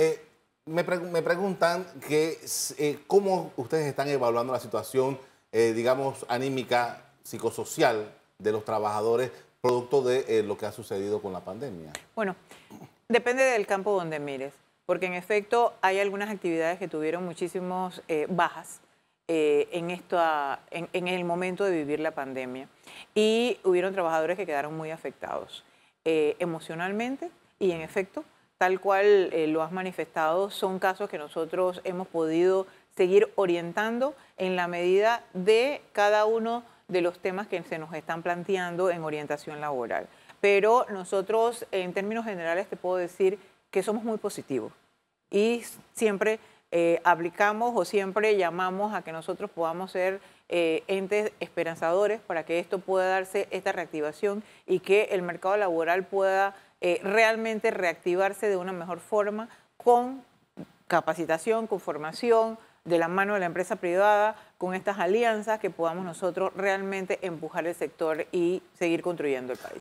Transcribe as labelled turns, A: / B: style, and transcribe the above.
A: Eh, me, preguntan que, eh, cómo ustedes están evaluando la situación, eh, digamos, anímica, psicosocial de los trabajadores producto de lo que ha sucedido con la pandemia.
B: Bueno, depende del campo donde mires, porque en efecto hay algunas actividades que tuvieron muchísimas bajas. en, en, el momento de vivir la pandemia. Y hubieron trabajadores que quedaron muy afectados emocionalmente y en efecto tal cual eh, lo has manifestado, son casos que nosotros hemos podido seguir orientando en la medida de cada uno de los temas que se nos están planteando en orientación laboral. Pero nosotros, en términos generales, te puedo decir que somos muy positivos y siempre eh, aplicamos o siempre llamamos a que nosotros podamos ser eh, entes esperanzadores para que esto pueda darse, esta reactivación y que el mercado laboral pueda eh, realmente reactivarse de una mejor forma con capacitación, con formación, de la mano de la empresa privada, con estas alianzas que podamos nosotros realmente empujar el sector y seguir construyendo el país.